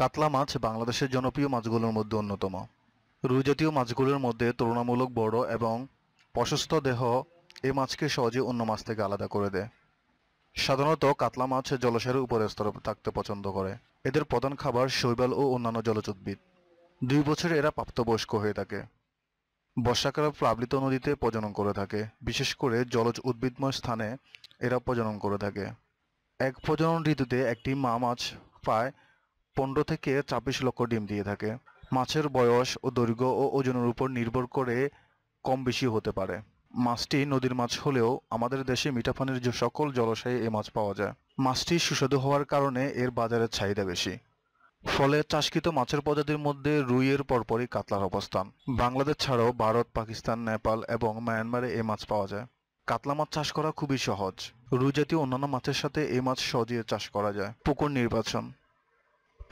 কাতলা মাছ বাংলাদেশের জনপ্রিয় মাছগুলোর মধ্যে অন্যতম রুজাতীয় মাছগুলোর মধ্যে তুলনামূলক বড় এবং প্রশস্ত দেহ এ মাছকে সহজে অন্য মাছ থেকে আলাদা করে দেয় সাধারণত কাতলা মাছ জলাশয়ের উপরে স্তরে থাকতে পছন্দ করে এদের প্রধান খাবার শৈবাল ও অন্যান্য জলজ উদ্ভিদ দুই বছর এরা প্রাপ্তবয়স্ক হয়ে থাকে বর্ষাকালে প্লাবলিত নদীতে প্রজনন করে থাকে বিশেষ করে জলজ উদ্ভিদময় স্থানে এরা প্রজনন করে থাকে এক প্রজনন ঋতুতে একটি মা মাছ প্রায় পনেরো থেকে চাব্বিশ লক্ষ ডিম দিয়ে থাকে মাছের বয়স ও দৈর্ঘ্য ও ওজনের উপর নির্ভর করে কম বেশি হতে পারে মাছটি নদীর মাছ হলেও আমাদের দেশে মিঠাপানির যে সকল জলাশয়ে এ মাছ পাওয়া যায় মাছটি সুস্বাদু হওয়ার কারণে এর বাজারের চাহিদা বেশি ফলে চাষকৃত মাছের প্রজাতির মধ্যে রুইয়ের পরপরই কাতলার অবস্থান বাংলাদেশ ছাড়াও ভারত পাকিস্তান নেপাল এবং মায়ানমারে এই মাছ পাওয়া যায় কাতলা মাছ চাষ করা খুবই সহজ রুই জাতীয় অন্যান্য মাছের সাথে এই মাছ সহজে চাষ করা যায় পুকুর নির্বাচন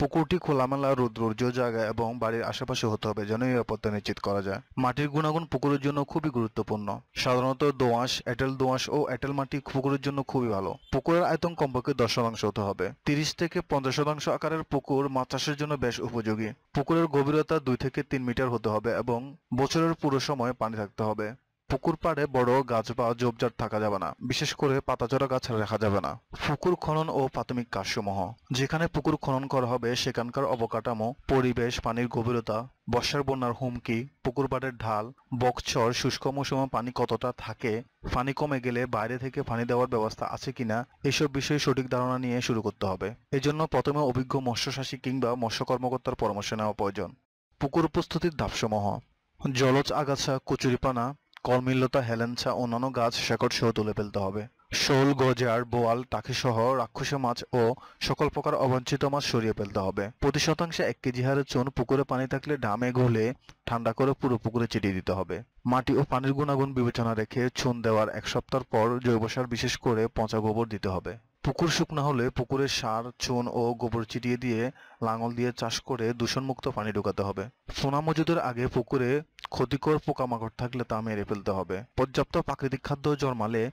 পুকুরটি খোলামেলা রোজ জায়গা এবং বাড়ির আশেপাশে হতে হবে যেন নিরাপত্তা নিশ্চিত করা যায় মাটির গুণাগুণ পুকুরের জন্য খুবই গুরুত্বপূর্ণ সাধারণত দোআঁশ এঁটেল দোআঁশ ও এঁটেল মাটি পুকুরের জন্য খুবই ভালো পুকুরের আয়তন কমপক্ষে দশ শতাংশ হতে হবে তিরিশ থেকে পঞ্চাশ শতাংশ আকারের পুকুর মাছ চাষের জন্য বেশ উপযোগী পুকুরের গভীরতা দুই থেকে তিন মিটার হতে হবে এবং বছরের পুরো সময় পানি থাকতে হবে পুকুর পাড়ে বড় গাছ বা জোপজাট থাকা যাবে না বিশেষ করে পাতাচরা গাছ রাখা যাবে না পুকুর খনন ও প্রাথমিক কাজসমূহ যেখানে পুকুর খনন করা হবে সেখানকার অবকাঠামো পরিবেশ পানির গভীরতা বর্ষার বন্যার হুমকি পুকুর পাড়ের ঢাল বক্সর শুষ্ক মৌসুমে পানি কতটা থাকে পানি কমে গেলে বাইরে থেকে পানি দেওয়ার ব্যবস্থা আছে কিনা এসব বিষয়ে সঠিক ধারণা নিয়ে শুরু করতে হবে এজন্য প্রথমে অভিজ্ঞ মৎস্যশাসী কিংবা মৎস্য কর্মকর্তার পরামর্শ নেওয়া প্রয়োজন পুকুর প্রস্তুতির ধাপসমূহ জলজ আগাছা কচুরিপানা কর্মিলতা হেলেনছা অন্যান্য গাছ শেকড় সহ তুলে ফেলতে হবে শোল গজার বোয়াল টাকিসহ রাক্ষসী মাছ ও সকল প্রকার অবাঞ্ছিত মাছ সরিয়ে ফেলতে হবে প্রতি শতাংশে এক কেজি হারে চুন পুকুরে পানি থাকলে ডামে ঘুলে ঠান্ডা করে পুরো পুকুরে চিটিয়ে দিতে হবে মাটি ও পানির গুণাগুণ বিবেচনা রেখে চুন দেওয়ার এক সপ্তাহ পর জৈব সার বিশেষ করে পচা গোবর দিতে হবে পুকুর শুকনো হলে পুকুরে সার চুন ও গোবর ছিটিয়ে দিয়ে লাঙল দিয়ে চাষ করে দূষণমুক্ত পানি ঢোকাতে হবে সোনা মজুদের আগে পুকুরে ক্ষতিকর পোকামাকড় থাকলে তা মেরে ফেলতে হবে পর্যাপ্ত প্রাকৃতিক খাদ্য জন্মালে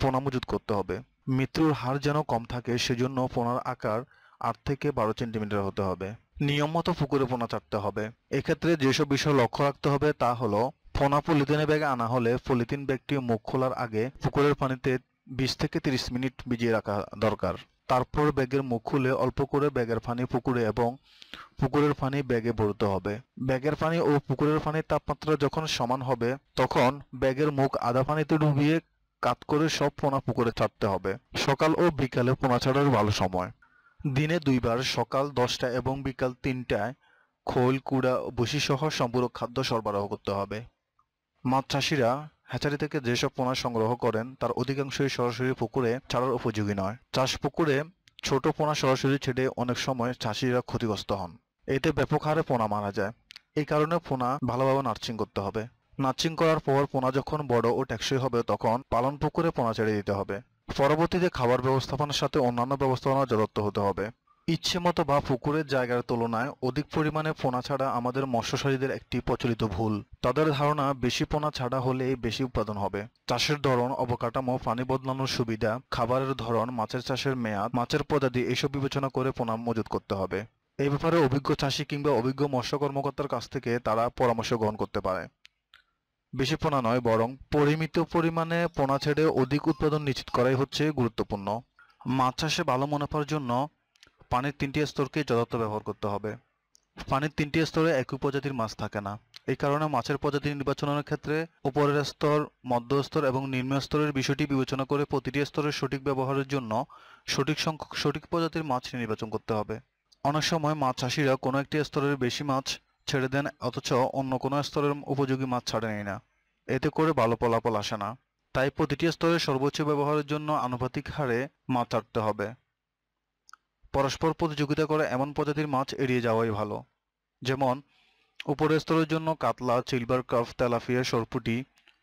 পোনা মজুদ করতে হবে মৃত্যুর হার যেন কম থাকে সেজন্য পোনার আকার আট থেকে বারো সেন্টিমিটার হতে হবে নিয়ম মতো পুকুরে পোনা চাটতে হবে এক্ষেত্রে যেসব বিষয় লক্ষ্য রাখতে হবে তা হলো পোনা পলিথিনে ব্যাগে আনা হলে পলিথিন ব্যাগটি মুখ খোলার আগে পুকুরের পানিতে বিশ থেকে তিরিশ মিনিট ভিজিয়ে রাখা দরকার তারপর ব্যাগের মুখ খুলে অল্প করে ব্যাগের পানি পুকুরে এবং পুকুরের পানি ব্যাগে ভরতে হবে ব্যাগের পানি ও পুকুরের পানির তাপমাত্রা যখন সমান হবে তখন ব্যাগের মুখ আধা পানিতে ডুবিয়ে কাত করে সব পোনা পুকুরে ছাড়তে হবে সকাল ও বিকালে পোনা ছাড়ার ভালো সময় দিনে দুইবার সকাল দশটা এবং বিকাল তিনটায় খোল কুড়া বসিসহ সম্পূরক খাদ্য সরবরাহ করতে হবে মাছ চাষিরা হ্যাচারি থেকে যেসব পোনা সংগ্রহ করেন তার অধিকাংশই সরাসরি পুকুরে ছাড়ার উপযোগী নয় চাষ পুকুরে ছোট পোনা সরাসরি ছেড়ে অনেক সময় চাষিরা ক্ষতিগ্রস্ত হন এতে ব্যাপক হারে পোনা মারা যায় এই কারণে পোনা ভালোভাবে নার্সিং করতে হবে নার্সিং করার পর পোনা যখন বড় ও ট্যাক্সই হবে তখন পালন পুকুরে পোনা ছেড়ে দিতে হবে পরবর্তীতে খাবার ব্যবস্থাপনার সাথে অন্যান্য ব্যবস্থাপনা জড়ত্ব হতে হবে ইচ্ছে মতো বা পুকুরের জায়গার তুলনায় অধিক পরিমাণে পোনা ছাড়া আমাদের মৎস্যশারীদের একটি প্রচলিত ভুল তাদের ধারণা বেশি পোনা ছাড়া হলে বেশি উৎপাদন হবে চাষের ধরন অবকাঠামো পানি বদলানোর সুবিধা খাবারের ধরন মাছের চাষের মেয়াদ মাছের প্রজাতি এসব বিবেচনা করে পোনা মজুত করতে হবে এই ব্যাপারে অভিজ্ঞ চাষি কিংবা অভিজ্ঞ মৎস্য কর্মকর্তার কাছ থেকে তারা পরামর্শ গ্রহণ করতে পারে বেশি পোনা নয় বরং পরিমিত পরিমাণে পোনা ছেড়ে অধিক উৎপাদন নিশ্চিত করাই হচ্ছে গুরুত্বপূর্ণ মাছ চাষে ভালো মুনাফার জন্য পানির তিনটি স্তরকে যথার্থ ব্যবহার করতে হবে পানির তিনটি স্তরে একই প্রজাতির মাছ থাকে না এই কারণে মাছের প্রজাতি নির্বাচনের ক্ষেত্রে উপরের স্তর মধ্য স্তর এবং নিম্ন স্তরের বিষয়টি বিবেচনা করে প্রতিটি স্তরের সঠিক ব্যবহারের জন্য সঠিক সংখ্যক সঠিক প্রজাতির মাছ নির্বাচন করতে হবে অনেক সময় মাছ চাষিরা কোনো একটি স্তরের বেশি মাছ ছেড়ে দেন অথচ অন্য কোনো স্তরের উপযোগী মাছ ছাড়েনি না এতে করে ভালো ফলাফল আসে না তাই প্রতিটি স্তরে সর্বোচ্চ ব্যবহারের জন্য আনুপাতিক হারে মাছ ছাড়তে হবে পরস্পর প্রতিযোগিতা করে এমন প্রজাতির মাছ এড়িয়ে যাওয়াই ভালো যেমন উপরের স্তরের জন্য কাতলা সিলভার কাফ তেলাপিয়া সরপুটি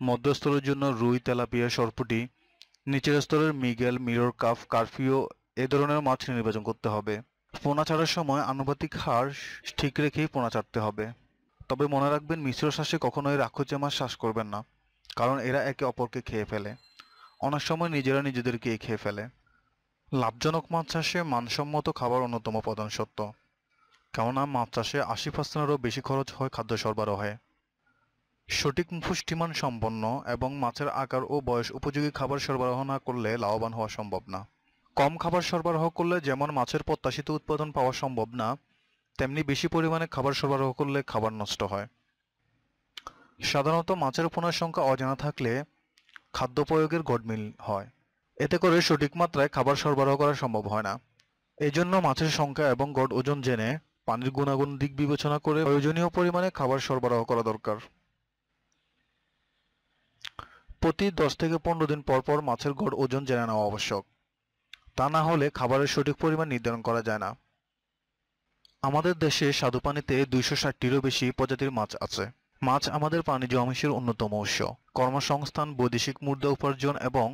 মধ্যস্তরের জন্য রুই তেলাপিয়া সরপুটি নিচের স্তরের মিগেল মিরর কাফ কার্ফিও এ ধরনের মাছ নির্বাচন করতে হবে পোনা ছাড়ার সময় আনুপাতিক হার ঠিক রেখেই পোনা ছাড়তে হবে তবে মনে রাখবেন মিশ্র শ্বাসে কখনোই রাক্ষসে মাছ শ্বাস করবেন না কারণ এরা একে অপরকে খেয়ে ফেলে অনেক সময় নিজেরা নিজেদেরকেই খেয়ে ফেলে লাভজনক মাছ চাষে মানসম্মত খাবার অন্যতম প্রধান সত্য কেননা মাছ চাষে আশি পার্সেন্টেরও বেশি খরচ হয় খাদ্য সরবরাহে সঠিক পুষ্টিমান সম্পন্ন এবং মাছের আকার ও বয়স উপযোগী খাবার সরবরাহ না করলে লাভবান হওয়া সম্ভব না কম খাবার সরবরাহ করলে যেমন মাছের প্রত্যাশিত উৎপাদন পাওয়া সম্ভব না তেমনি বেশি পরিমাণে খাবার সরবরাহ করলে খাবার নষ্ট হয় সাধারণত মাছের পোনার সংখ্যা অজানা থাকলে খাদ্য প্রয়োগের গডমিল হয় এতে করে সঠিক মাত্রায় খাবার সরবরাহ করা সম্ভব হয় না এই জন্য মাছের সংখ্যা এবং গড় ওজন জেনে পানির গুণাগুণ দিক বিবেচনা করে প্রয়োজনীয় পরিমাণে খাবার সরবরাহ করা দরকার প্রতি দশ থেকে পনেরো দিন পর পর মাছের গড় ওজন জেনে নেওয়া আবশ্যক তা না হলে খাবারের সঠিক পরিমাণ নির্ধারণ করা যায় না আমাদের দেশে স্বাদুপানিতে দুইশো ষাটটিরও বেশি প্রজাতির মাছ আছে মাছ আমাদের বাণিজ্য অংশের অন্যতম উৎস কর্মসংস্থান বৈদেশিক মুদ্রা উপার্জন এবং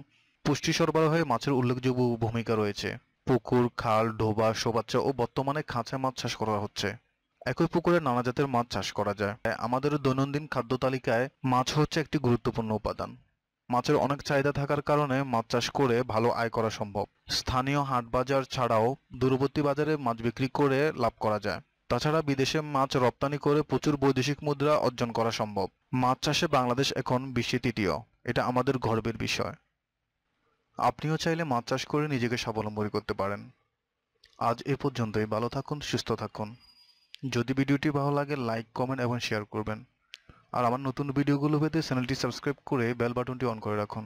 পুষ্টি সরবরাহে মাছের উল্লেখযোগ্য ভূমিকা রয়েছে পুকুর খাল ডোবা সোবাচ্চা ও বর্তমানে খাঁচা মাছ চাষ করা হচ্ছে একই পুকুরে নানা জাতের মাছ চাষ করা যায় আমাদের দৈনন্দিন খাদ্য তালিকায় মাছ হচ্ছে একটি গুরুত্বপূর্ণ উপাদান মাছের অনেক চাহিদা থাকার কারণে মাছ চাষ করে ভালো আয় করা সম্ভব স্থানীয় হাট বাজার ছাড়াও দূরবর্তী বাজারে মাছ বিক্রি করে লাভ করা যায় তাছাড়া বিদেশে মাছ রপ্তানি করে প্রচুর বৈদেশিক মুদ্রা অর্জন করা সম্ভব মাছ চাষে বাংলাদেশ এখন বিশ্বে তৃতীয় এটা আমাদের গর্বের বিষয় আপনিও চাইলে মাছ চাষ করে নিজেকে স্বাবলম্বী করতে পারেন আজ এ পর্যন্তই ভালো থাকুন সুস্থ থাকুন যদি ভিডিওটি ভালো লাগে লাইক কমেন্ট এবং শেয়ার করবেন আর আমার নতুন ভিডিওগুলো পেতে চ্যানেলটি সাবস্ক্রাইব করে বেল বাটনটি অন করে রাখুন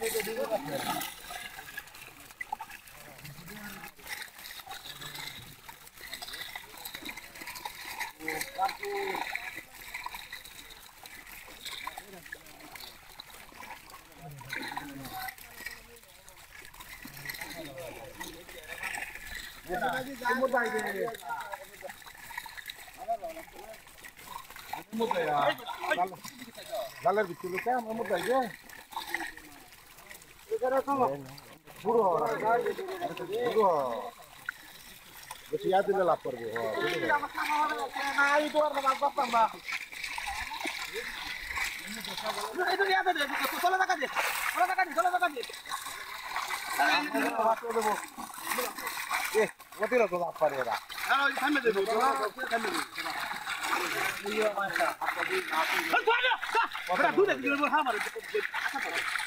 Kamu que tudo Kamu vamos daí, Kamu बुढ़ो बुढ़ो बस याद नहीं ला पर हो आई दौर ना बाप पंबा इधर याद दे तू चलो ना काजे चलो ना काजे चलो ना काजे ए वती लो बाप पर हो रहा हेलो थामे दे दो थामे दे ये माशा आप भी आप बड़ा दूध दे बोल हां मारे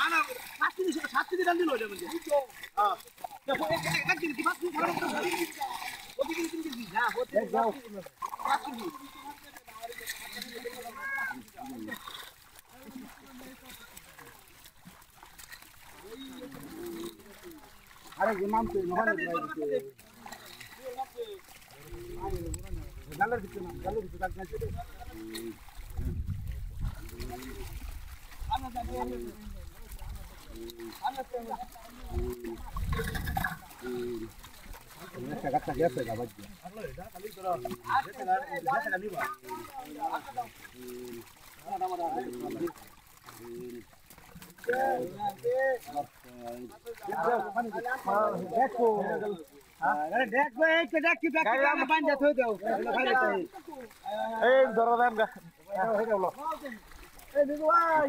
আরে যে নাম তো নহলে জালের ভিতরে নাম জালের ভিতরে কাজ না দেখো আরে দেখ ভাই একটা দেখ কি দেখ আমি পান যা থই দাও এই ধরো দাম গা এই দেখো ভাই